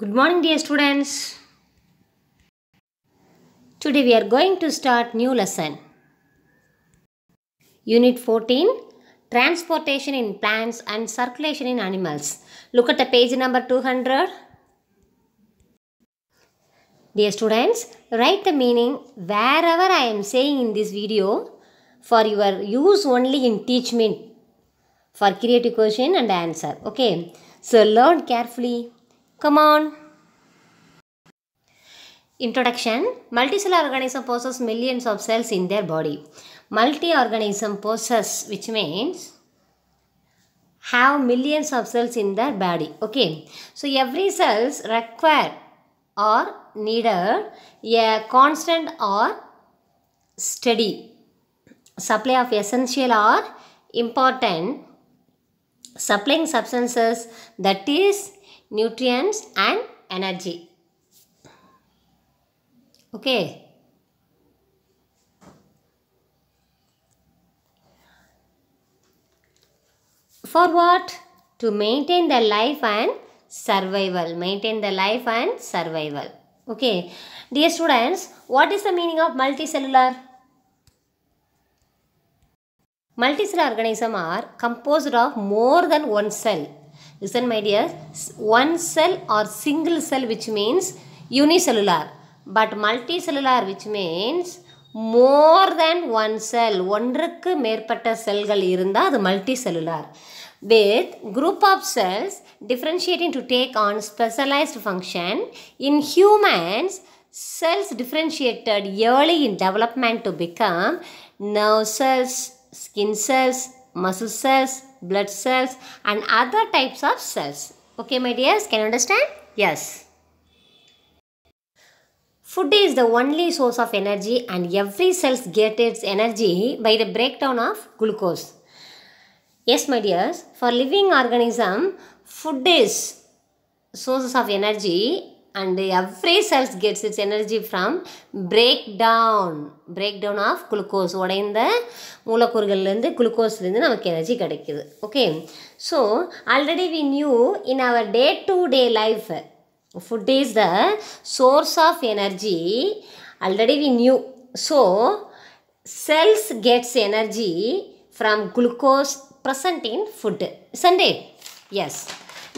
Good morning dear students. Today we are going to start new lesson. Unit 14 Transportation in plants and circulation in animals. Look at the page number 200. Dear students, write the meaning wherever I am saying in this video for your use only in me for creative question and answer. Okay, so learn carefully. Come on. Introduction Multicellular organism possesses millions of cells in their body. Multi-organism possesses, which means have millions of cells in their body. Okay. So every cells require or needed a constant or steady supply of essential or important supplying substances that is nutrients and energy. Okay. For what? To maintain the life and survival. Maintain the life and survival. Okay. Dear students, what is the meaning of multicellular? Multicellular organisms are composed of more than one cell Listen my dear, one cell or single cell which means unicellular. But multicellular which means more than one cell. One merpata cell irunda the multicellular. With group of cells differentiating to take on specialized function. In humans, cells differentiated early in development to become nerve cells, skin cells, muscle cells, blood cells and other types of cells. Okay my dears, can you understand? Yes. Food is the only source of energy and every cell gets its energy by the breakdown of glucose. Yes my dears, for living organism, food is sources of energy and cells gets its energy from break down break down of glucose உடைந்த மூலக்கூறுகள்லேருந்து குளுக்கோஸ்லேருந்து நமக்கு energy கிடைக்குது okay so already we knew in our day to day life food is the source of energy already we knew so cells gets energy from glucose present in food Sunday yes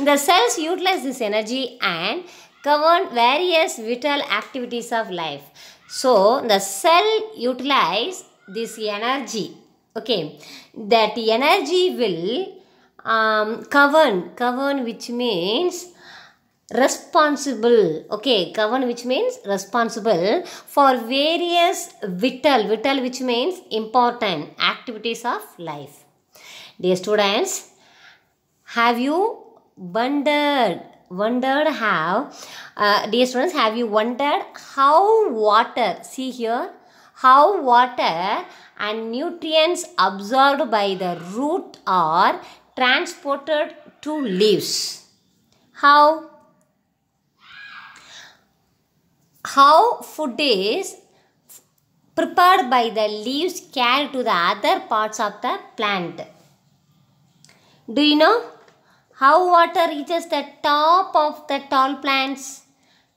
இந்த cells utilize this energy and govern various vital activities of life. So, the cell utilize this energy. Okay, that energy will um, govern, govern which means responsible okay govern which means responsible for various vital vital which means important activities of life dear students have you wondered wondered how, uh, dear students, have you wondered how water, see here, how water and nutrients absorbed by the root are transported to leaves? How? How food is prepared by the leaves carried to the other parts of the plant. Do you know? How water reaches the top of the tall plants?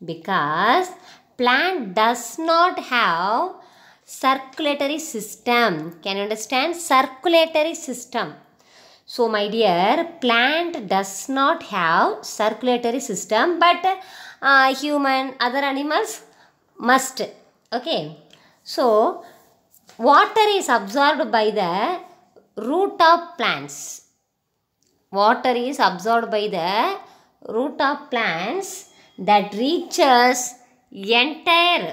Because plant does not have circulatory system. Can you understand? Circulatory system. So my dear, plant does not have circulatory system but uh, human, other animals must. Okay. So water is absorbed by the root of plants Water is absorbed by the root of plants that reaches entire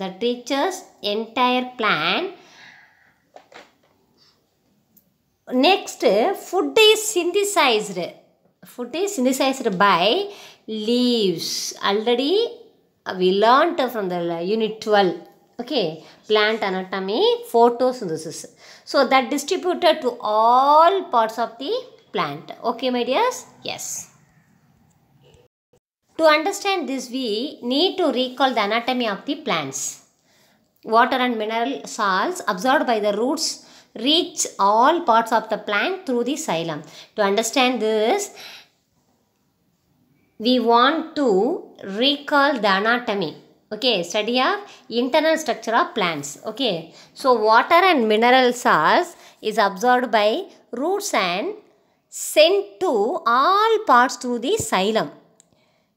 that reaches entire plant. Next, food is synthesized. Food is synthesized by leaves. Already we learnt from the unit 12. Okay, plant anatomy, photosynthesis. So that distributed to all parts of the plant. Okay, my dears? Yes. To understand this, we need to recall the anatomy of the plants. Water and mineral salts absorbed by the roots reach all parts of the plant through the xylem. To understand this, we want to recall the anatomy. Okay, study of internal structure of plants. Okay, so water and mineral salts is absorbed by roots and sent to all parts through the xylem.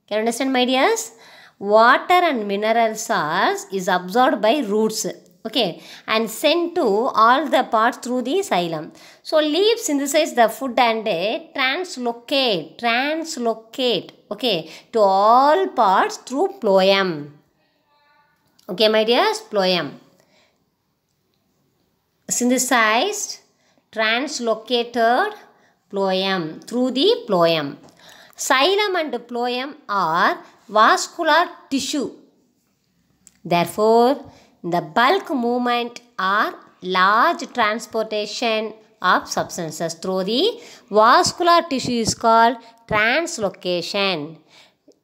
Can you understand my dears? Water and mineral salts is absorbed by roots okay and sent to all the parts through the xylem. So leaves synthesize the food and they translocate, translocate okay to all parts through phloem. Okay my dears, phloem. Synthesized, translocated, phloem, through the ploem Xylem and ploem are vascular tissue. Therefore, the bulk movement are large transportation of substances through the vascular tissue is called translocation.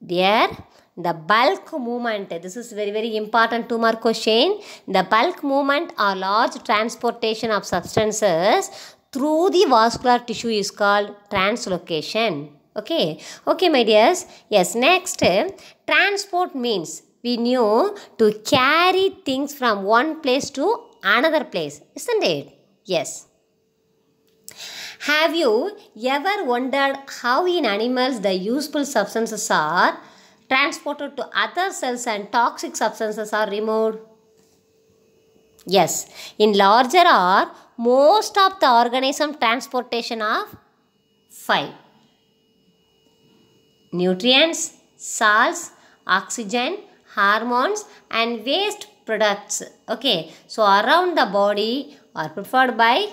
There, the bulk movement, this is very very important to mark question. The bulk movement or large transportation of substances through the vascular tissue is called translocation. Okay, okay, my dears. Yes, next, eh, transport means we knew to carry things from one place to another place, isn't it? Yes. Have you ever wondered how in animals the useful substances are transported to other cells and toxic substances are removed? Yes, in larger or most of the organism transportation of 5. Nutrients, salts, oxygen, hormones and waste products. Okay. So, around the body are preferred by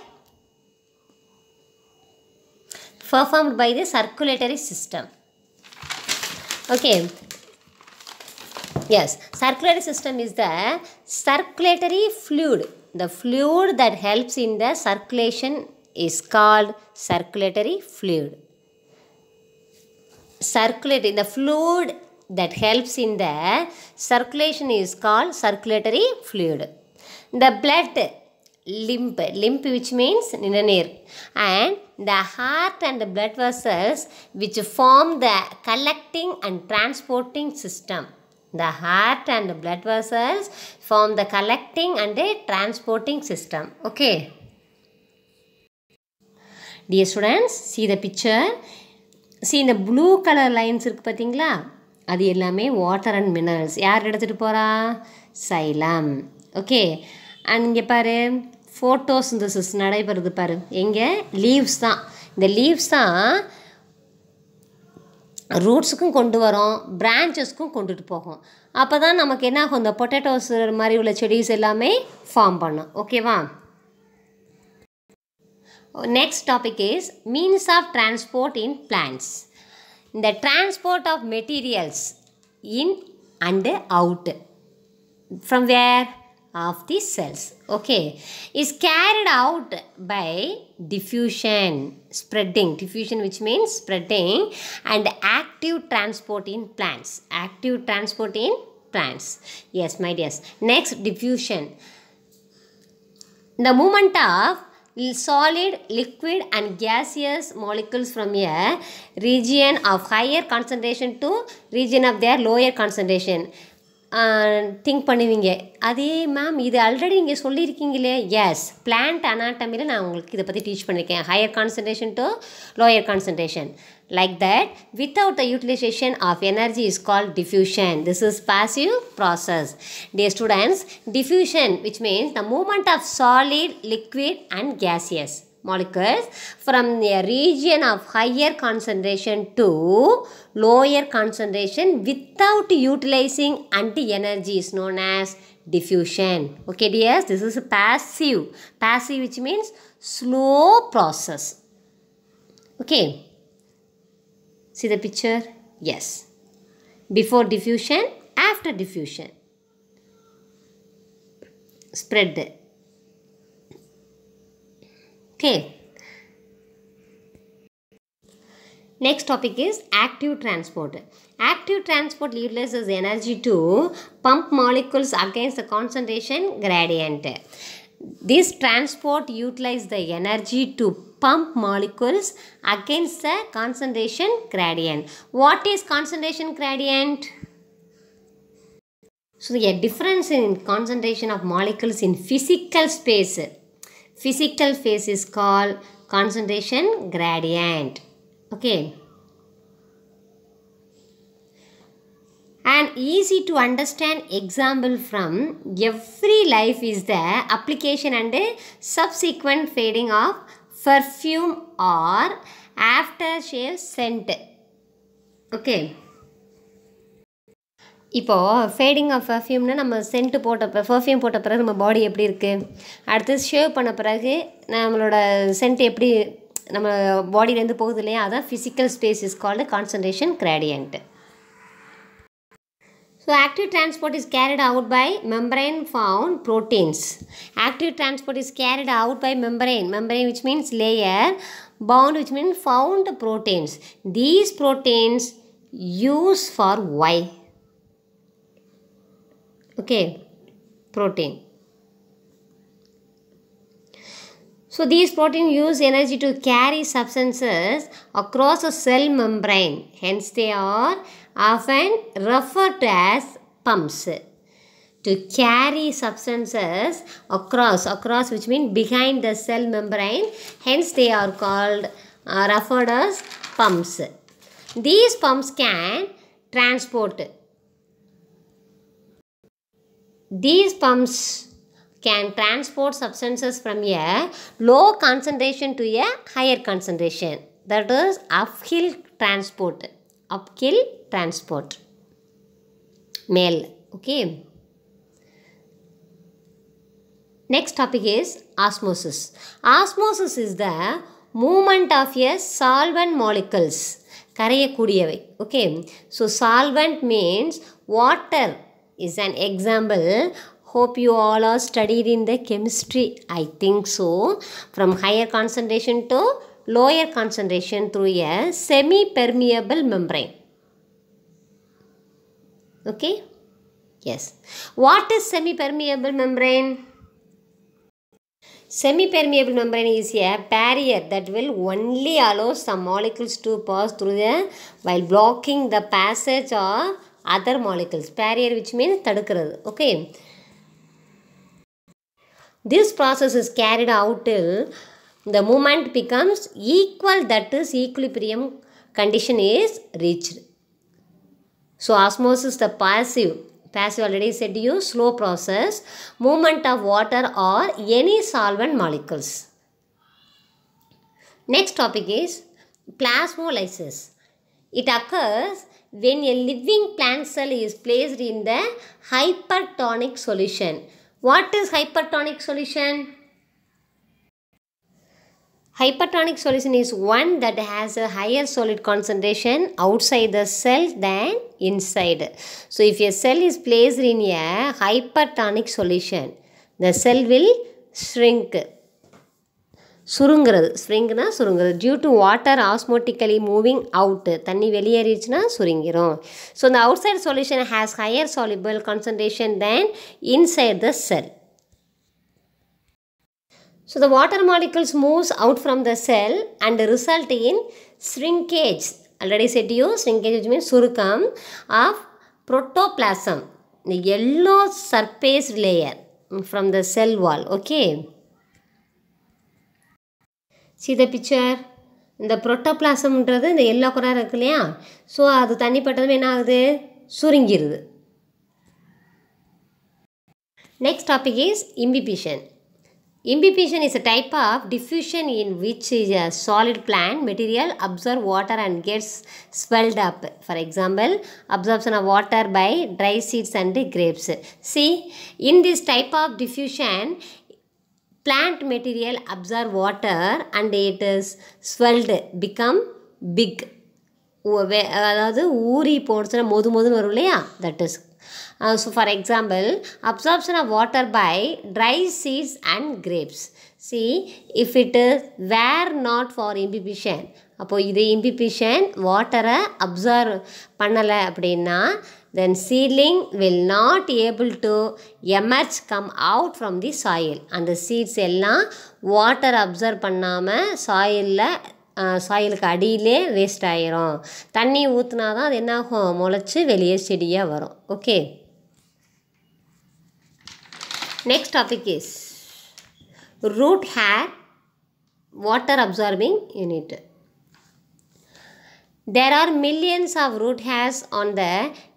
performed by the circulatory system. Okay. Yes, circulatory system is the circulatory fluid the fluid that helps in the circulation is called circulatory fluid. Circulatory, the fluid that helps in the circulation is called circulatory fluid. The blood, lymph, lymph which means niraneer and the heart and the blood vessels which form the collecting and transporting system. The heart and blood vessels form the collecting and the system okay Okay. Students see the the see See இந்த blue colour lines இருக்குது பார்த்தீங்களா அது எல்லாமே water and minerals யார் எடுத்துகிட்டு போகிறா xylem okay and இங்கே பாரு ஃபோட்டோஸ் இந்த சிஸ் நடைபெறுது பாரு எங்கே லீவ்ஸ் தான் இந்த லீவ்ஸ் தான் ரூட்ஸுக்கும் கொண்டு வரும் பிரான்ச்சஸ்க்கும் கொண்டுட்டு போகும் அப்போ தான் நமக்கு என்ன ஆகும் இந்த பொட்டேட்டோஸ் மாதிரி உள்ள செடிஸ் எல்லாமே ஃபார்ம் பண்ணும் ஓகேவா next topic is means of transport in plants இந்த transport of materials in and out from where of the cells okay is carried out by diffusion spreading diffusion which means spreading and active transport in plants active transport in plants yes my dears next diffusion the movement of solid, liquid and gaseous molecules from a region of higher concentration to region of their lower concentration. Think பண்ணுவீங்க அதே ma'am இது already நீங்கள் சொல்லியிருக்கீங்களே S plant அனாட்டமியில் நான் உங்களுக்கு இதை பற்றி teach பண்ணியிருக்கேன் higher concentration to lower concentration like that without the utilization of energy is call diffusion this is passive process day students diffusion which means the moment of solid liquid and gaseous molecules from a region of higher concentration to lower concentration without utilizing anti-energy is known as diffusion. Okay dears, this is passive. Passive which means slow process. Okay. See the picture? Yes. Before diffusion, after diffusion. Spread Okay. Next topic is active transport. Active transport utilizes energy to pump molecules against the concentration gradient. This transport utilizes the energy to pump molecules against the concentration gradient. What is concentration gradient? So, a difference in concentration of molecules in physical space physical phase is called concentration gradient. Okay. An easy to understand example from every life is the application and the subsequent fading of perfume or aftershave scent. Okay. இப்போது fading off பர்ஃப்யூம்னு நம்ம scent போட்ட perfume போட்ட பிறகு நம்ம பாடி எப்படி இருக்குது அடுத்து ஷேவ் பண்ண பிறகு நம்மளோட சென்ட் எப்படி நம்ம பாடியிலேருந்து போகுது இல்லையா அதான் physical space is called concentration gradient so active transport is carried out by membrane found proteins active transport is carried out by membrane membrane which means layer bound which means found proteins these proteins use for why okay protein so these protein use energy to carry substances across a cell membrane hence they are often referred as pumps to carry substances across across which means behind the cell membrane hence they are called uh, referred as pumps these pumps can transport these pumps can transport substances from a low concentration to a higher concentration. That is uphill transport. Uphill transport. Male. Okay. Next topic is osmosis. Osmosis is the movement of a solvent molecules. Okay. So solvent means means water is an example hope you all are studied in the chemistry i think so from higher concentration to lower concentration through a semi permeable membrane okay yes what is semi permeable membrane semi permeable membrane is a barrier that will only allow some molecules to pass through there while blocking the passage of other molecules barrier which means தடுக்கிறது okay this process is carried out till the movement becomes equal that is equilibrium condition is reached so osmosis the passive passive already said to you slow process movement of water or any solvent molecules next topic is plasmolysis it occurs when a living plant cell is placed in the hypertonic solution. What is hypertonic solution? Hypertonic solution is one that has a higher solid concentration outside the cell than inside. So if a cell is placed in a hypertonic solution, the cell will shrink. சுருங்கிறது ஸ்ப்ரிங்னா சுருங்குறது due to water osmotically moving out தண்ணி வெளியேறிச்சுன்னா சுருங்கிரும் so இந்த out side solution has higher soluble concentration than inside the cell so the water molecules moves out from the cell and result in shrinkage already செட்டியூ shrinkage mean சுருக்கம் of protoplasm இந்த yellow surface layer from the cell wall okay see the picture இந்த ப்ரொட்டோப்ளாசம்ன்றது இந்த yellow கரா இருக்கு இல்லையா so அது தண்ணிப்பட்டதும் என்ன ஆகுது சுருங்கிடுது next topic is imbibition imbibition is a type of diffusion in which is a solid plant material absorb water and gets swelled up for example absorption of water by dry seeds and grapes see in this type of diffusion plant material absorb water and it is swelled become big அதாவது ஊறி போடுச்சுன்னா மொது மொதுன்னு வரும் இல்லையா that is so for example absorption of water by dry seeds and grapes see if it is were not for imbibition அப்போது இது imbibition வாட்டரை absorb பண்ணலை அப்படின்னா then seedling will not able to emerge come out from the soil அந்த சீட்ஸ் எல்லாம் water absorb பண்ணாமல் சாயிலில் சாயிலுக்கு அடியிலே வேஸ்ட் ஆயிரும் தண்ணி ஊற்றுனா தான் அது என்னாகும் முளைச்சி வெளியே செடியாக வரும் okay next topic is root hair water absorbing unit there are millions of root hairs on the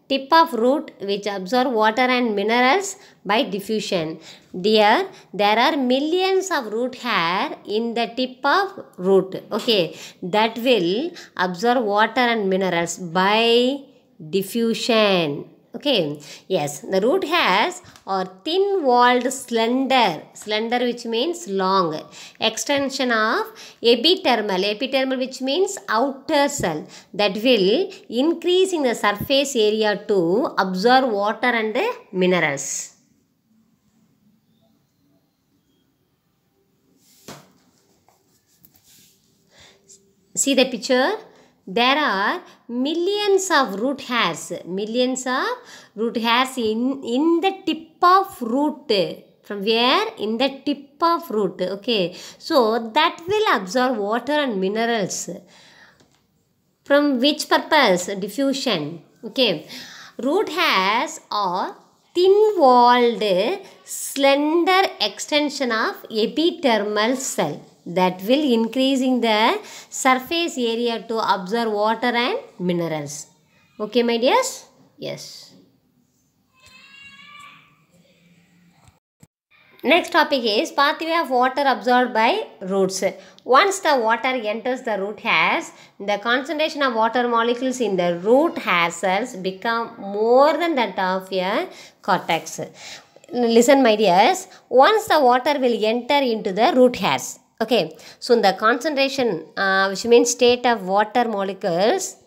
tip of root which absorb water and minerals by diffusion. Dear, there are millions of root hair in the tip of root. Okay, that will absorb water and minerals by diffusion. Okay, yes, the root has or thin walled slender, slender which means long, extension of epidermal. Epidermal, which means outer cell that will increase in the surface area to absorb water and minerals. See the picture? there are millions of root hairs. Millions of root hairs in, in the tip of root. From where? In the tip of root. Okay. So, that will absorb water and minerals. From which purpose? Diffusion. Okay. Root hairs are thin-walled, slender extension of epidermal cell that will increasing the surface area to absorb water and minerals. Okay, my dears? Yes. Next topic is pathway of water absorbed by roots. Once the water enters the root hairs, the concentration of water molecules in the root hair cells become more than that of a cortex. Listen my dears, once the water will enter into the root hairs, Okay, so in the concentration, uh, which means state of water molecules,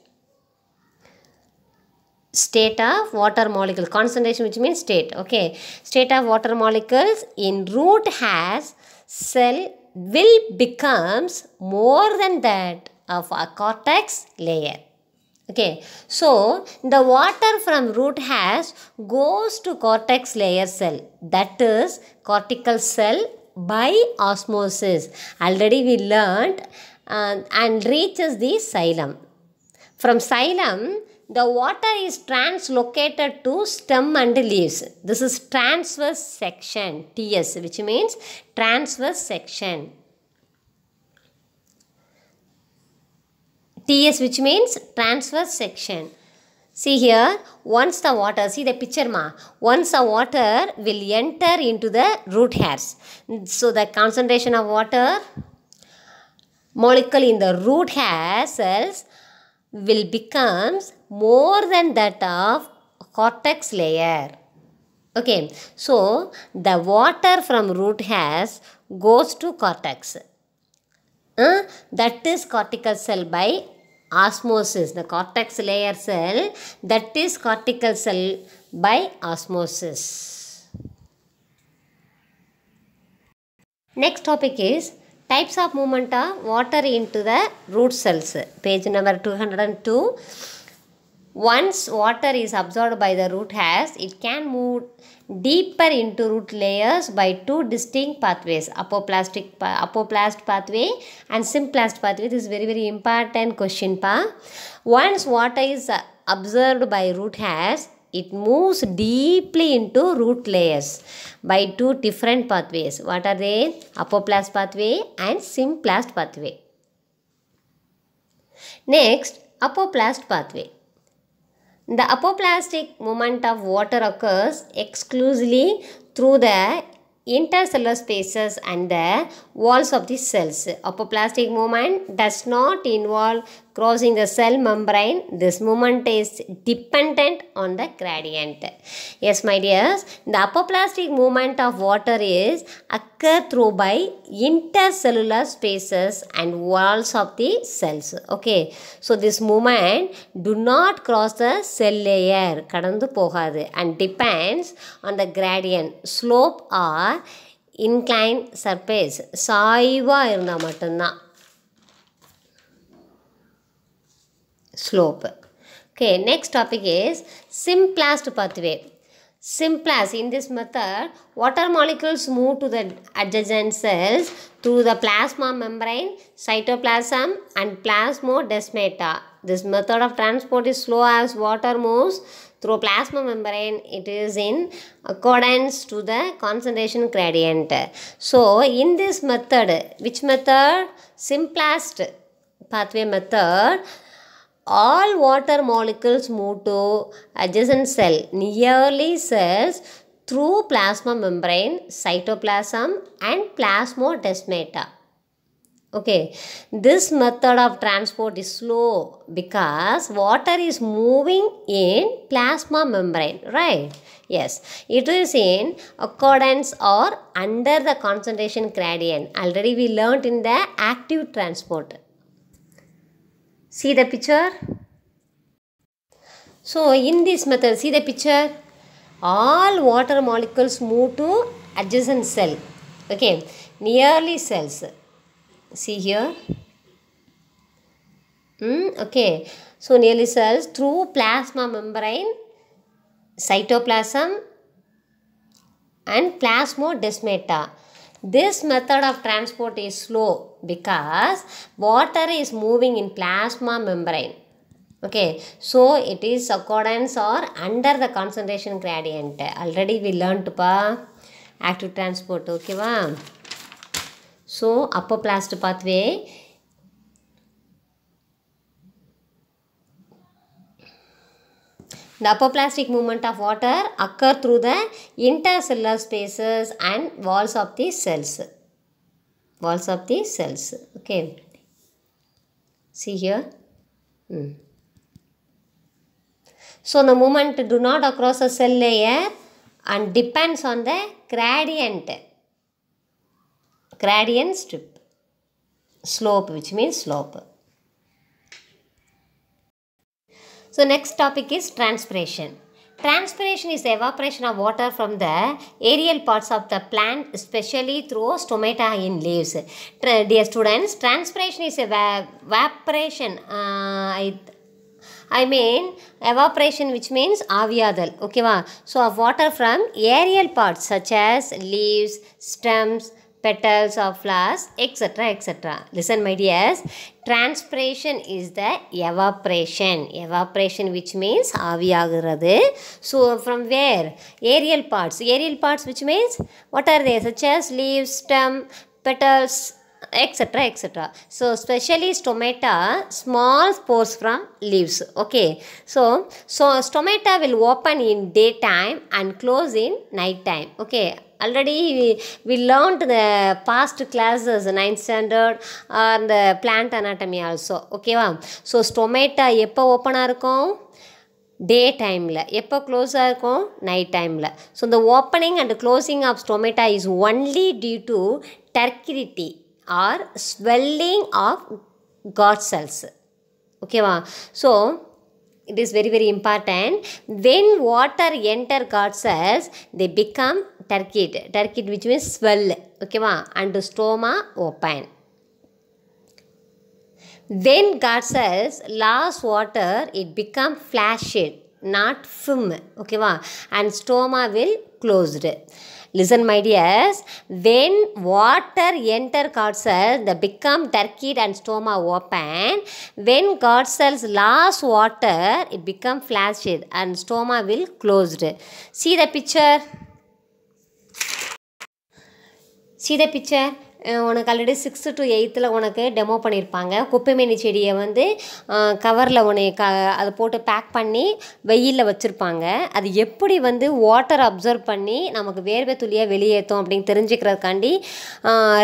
state of water molecule, concentration which means state, okay. State of water molecules in root has cell will becomes more than that of a cortex layer. Okay, so the water from root has goes to cortex layer cell that is cortical cell by osmosis. Already we learned uh, and reaches the xylem. From xylem, the water is translocated to stem and leaves. This is transverse section, TS, which means transverse section. TS, which means transverse section. See here, once the water, see the picture ma, once the water will enter into the root hairs. So the concentration of water molecule in the root hair cells will becomes more than that of cortex layer. Okay, so the water from root hairs goes to cortex. Uh, that is cortical cell by osmosis the cortex layer cell that is cortical cell by osmosis next topic is types of movement of water into the root cells page number 202 once water is absorbed by the root hairs it can move deeper into root layers by two distinct pathways apoplastic apoplast pathway and symplast pathway this is very very important question pa once water is observed uh, by root hairs it moves deeply into root layers by two different pathways what are they apoplast pathway and symplast pathway next apoplast pathway the apoplastic movement of water occurs exclusively through the intercellular spaces and the walls of the cells. Apoplastic movement does not involve crossing the cell membrane. This movement is dependent on the gradient. Yes, my dears, the apoplastic movement of water is occur through by intercellular spaces and walls of the cells. Okay, so this movement do not cross the cell layer, and depends on the gradient, slope or inclined surface. Saiva இருந்தால் மட்டும்தான் slope. Okay, next topic is simplest pathway. Simplest in this method, water molecules move to the adjacent cells through the plasma membrane, cytoplasm and plasmodesmata. This method of transport is slow as water moves through plasma membrane. It is in accordance to the concentration gradient. So, in this method, which method? Simplest pathway method all water molecules move to adjacent cell nearly cells through plasma membrane, cytoplasm and plasmodesmata. Okay, this method of transport is slow because water is moving in plasma membrane, right? Yes, it is in accordance or under the concentration gradient. Already we learnt in the active transport. See the picture? So in this method, see the picture? All water molecules move to adjacent cell. Okay, nearly cells. See here. Mm, okay, so nearly cells through plasma membrane, cytoplasm and plasmodesmata. This method of transport is slow because water is moving in plasma membrane. Okay, so it is accordance or under the concentration gradient. Already we learnt pa active transport. Okay, wow. So upper plast pathway The apoplastic movement of water occur through the intercellular spaces and walls of the cells. Walls of the cells. Okay. See here. Hmm. So the movement do not across a cell layer and depends on the gradient. Gradient strip. Slope which means slope. So next topic is transpiration. Transpiration is evaporation of water from the aerial parts of the plant, especially through stomata in leaves. Tra dear students, transpiration is evaporation. Uh, I, mean evaporation which means avyadal. Okay, wow. so of water from aerial parts such as leaves, stems, petals of flowers etc etc listen my dears transpiration is the evaporation evaporation which means ஆவியாகிறது so from where aerial parts aerial parts which means what are they such as leaves stem petals etc etc so especially stomata small spores from leaves okay so so stomata will open in daytime and close in night time okay already we learned the past classes 9th standard on uh, the plant anatomy also okay wow. so stomata eppa open day time la eppa close night time la so the opening and closing of stomata is only due to turgidity or swelling of guard cells okay wow. so it is very very important when water enter god cells they become turgid turgid which means swell Okay, ma and the stoma open Then god cells last water it become flaccid not firm ma and stoma will closed Listen my dears, when water enter cord cells, they become turgid and stoma open. When God cells lose water, it become flaccid and stoma will closed. See the picture. See the picture. உனக்கு already sixth to எயித்தில் உனக்கு demo பண்ணியிருப்பாங்க குப்பைமேனி செடியை வந்து கவரில் உனைய க அதை போட்டு பேக் பண்ணி வெயிலில் வச்சுருப்பாங்க அது எப்படி வந்து வாட்டர் அப்சர்வ் பண்ணி நமக்கு வேர்வை துளியாக வெளியேற்றும் அப்படின்னு தெரிஞ்சுக்கிறதுக்காண்டி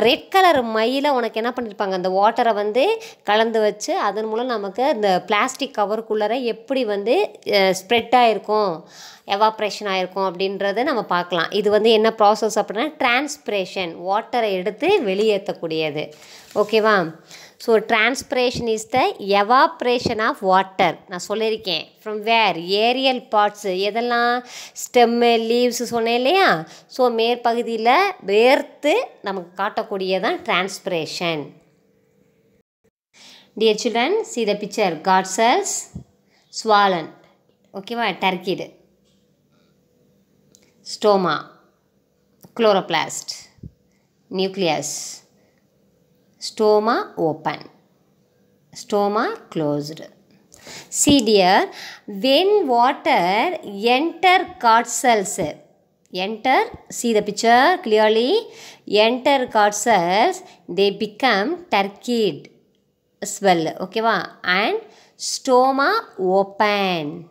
ரெட் கலர் மயில உனக்கு என்ன பண்ணியிருப்பாங்க அந்த வாட்டரை வந்து கலந்து வச்சு அதன் மூலம் நமக்கு அந்த பிளாஸ்டிக் கவருக்குள்ளார எப்படி வந்து ஸ்ப்ரெட் ஆகிருக்கும் எவாப்ரேஷன் ஆகிருக்கும் அப்படின்றத நம்ம பார்க்கலாம் இது வந்து என்ன ப்ராசஸ் அப்படின்னா டிரான்ஸ்பிரேஷன் வாட்டரை எடுத்து வெளியேற்றக்கூடியது ஓகேவா so transpiration is the evaporation of water நான் சொல்லியிருக்கேன் ஃப்ரம் வேர் ஏரியல் பார்ட்ஸு எதெல்லாம் ஸ்டெம்மு லீவ்ஸ் சொன்னேன் இல்லையா ஸோ மேற்பகுதியில் வேர்த்து நமக்கு காட்டக்கூடியதான் transpiration dear children see the picture guard swollen ஓகேவா turgid stoma, chloroplast, nucleus, stoma open, stoma closed. See dear, when water enter cord cells, enter, see the picture clearly, enter cord cells, they become turkeyed swell, okay wow? and stoma open.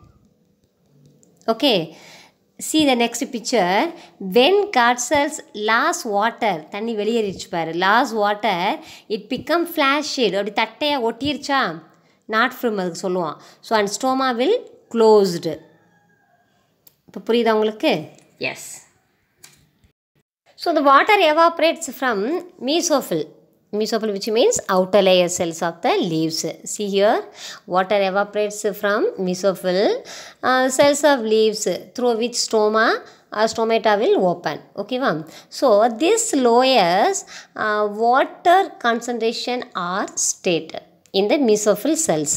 Okay. See the next picture when card loss water தண்ணி வெளியேறிடுச்சு பாரு loss water it become flaccid அப்படி தட்டையாக ஒட்டிருச்சா not from அதுக்கு சொல்லுவான் so and stoma will closed இப்போ புரியுதா உங்களுக்கு yes so the water evaporates from mesophyll mesophyll which means outer layer cells of the leaves see here water evaporates from mesophyll uh, cells of leaves through which stoma, uh, stomata will open okay ma'am so this lowers uh, water concentration or state in the mesophyll cells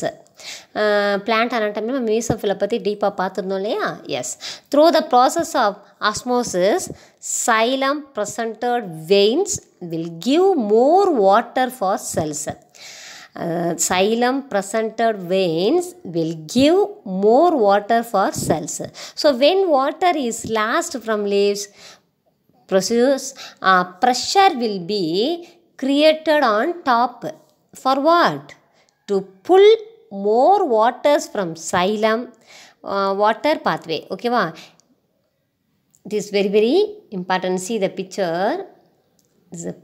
plant anatomy நம்ம மியூசோஃபிலை பற்றி டீப்பாக பார்த்துருந்தோம் இல்லையா Yes. Through the process of osmosis xylem presented veins will give more water for cells. Uh, xylem presented veins will give more water for cells. So when water is lost from leaves, process, uh, pressure will be created on top. For what? To pull more waters from xylem uh, water pathway. Okay, wow it is very very important see the picture this is a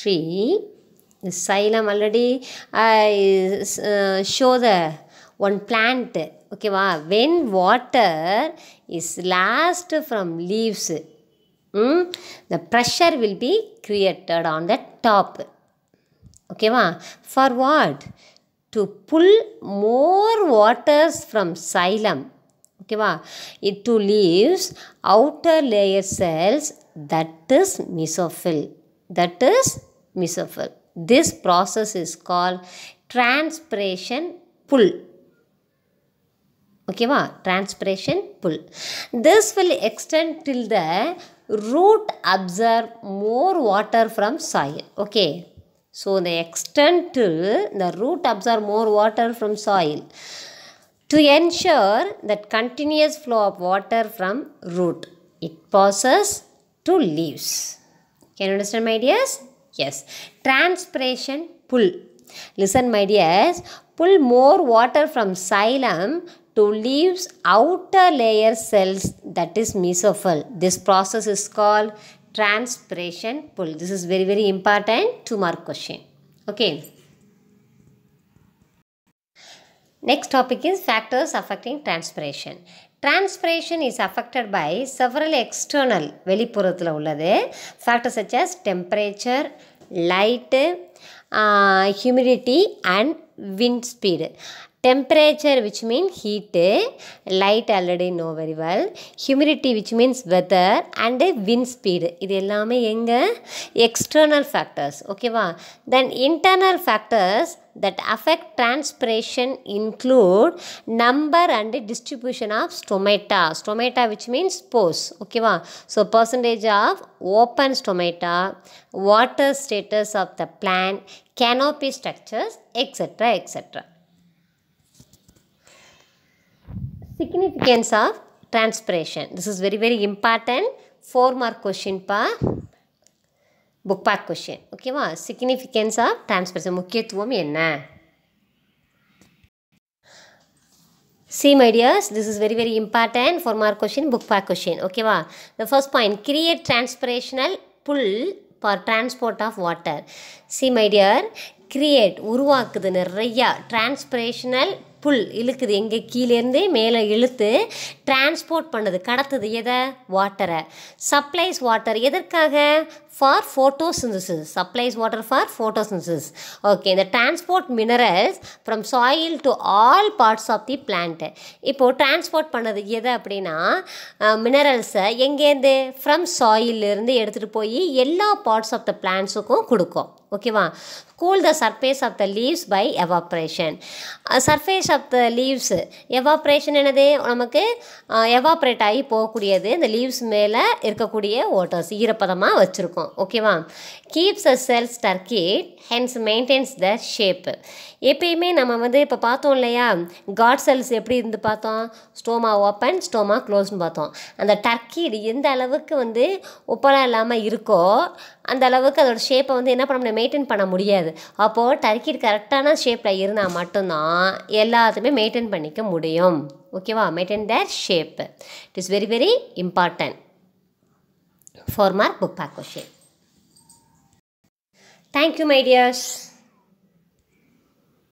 tree the xylem already i uh, show the one plant okay wow. when water is last from leaves mm, the pressure will be created on the top okay wow. for what to pull more waters from xylem okay va it leaves outer layer cells that is mesophyll that is mesophyll this process is called transpiration pull okay va transpiration pull this will extend till the root absorb more water from soil okay so the extend till the root absorb more water from soil to ensure that continuous flow of water from root. It passes to leaves. Can you understand my ideas? Yes. Transpiration pull. Listen my dears, pull more water from xylem to leaves outer layer cells that is mesophyll. This process is called transpiration pull. This is very very important to mark question. Okay. Next topic is factors affecting transpiration. Transpiration is affected by several external வெளிப்புறத்தில் உள்ளது factors such as temperature light humidity and wind speed Temperature which means heat, light already know very well. Humidity which means weather and wind speed. இது எல்லாமே external factors. ஓகேவா Then internal factors that affect transpiration include number and distribution of stomata. Stomata which means pores. ஓகேவா So percentage of open stomata, water status of the plant, canopy structures, etc. etc. significance of transpiration this is very very important four mark question pa book back question ஓகேவா significance of transpiration முக்கியத்துவம் என்ன See my dears, this is very very important for mark question, book part question. Okay, wow. the first point, create transpirational pull for transport of water. See my dear, create, உருவாக்குது நிறையா, transpirational புல் இழுக்குது எங்கே கீழேருந்தே மேலே இழுத்து transport பண்ணுது கடத்துது எதை வாட்டரை சப்ளைஸ் வாட்டர் எதற்காக for photosynthesis supplies water for photosynthesis okay இந்த transport minerals from soil to all parts of the plant இப்போது டிரான்ஸ்போர்ட் பண்ணது எது அப்படின்னா மினரல்ஸை எங்கேருந்து ஃப்ரம் சாயிலிருந்து எடுத்துகிட்டு போய் எல்லா பார்ட்ஸ் ஆஃப் த பிளான்ஸுக்கும் கொடுக்கும் ஓகேவா cool the surface of the leaves by evaporation surface of the leaves evaporation என்னது நமக்கு எவாப்ரேட் uh, ஆகி போகக்கூடியது இந்த லீவ்ஸ் மேலே இருக்கக்கூடிய ஓட்டர்ஸ் ஈரப்பதமாக வச்சுருக்கோம் ஓகேவா keeps a cells turgid hence maintains the shape எப்பயுமே நம்ம வந்து இப்போ பார்த்தோம் இல்லையா காட் செல்ஸ் எப்படி இருந்து பார்த்தோம் ஸ்டோமா ஓப்பன் ஸ்டோமா க்ளோஸ்னு பார்த்தோம் அந்த டர்க்கிடு எந்த அளவுக்கு வந்து உப்பலாம் இல்லாமல் இருக்கோ அந்த அளவுக்கு அதோடய ஷேப்பை வந்து என்ன பண்ண முடியும் மெயின்டைன் பண்ண முடியாது அப்போது டர்க்கி கரெக்டான ஷேப்பில் இருந்தால் மட்டும்தான் எல்லாத்துமே மெயின்டைன் பண்ணிக்க முடியும் ஓகேவா maintain their shape it is very very important for mark book back question thank you my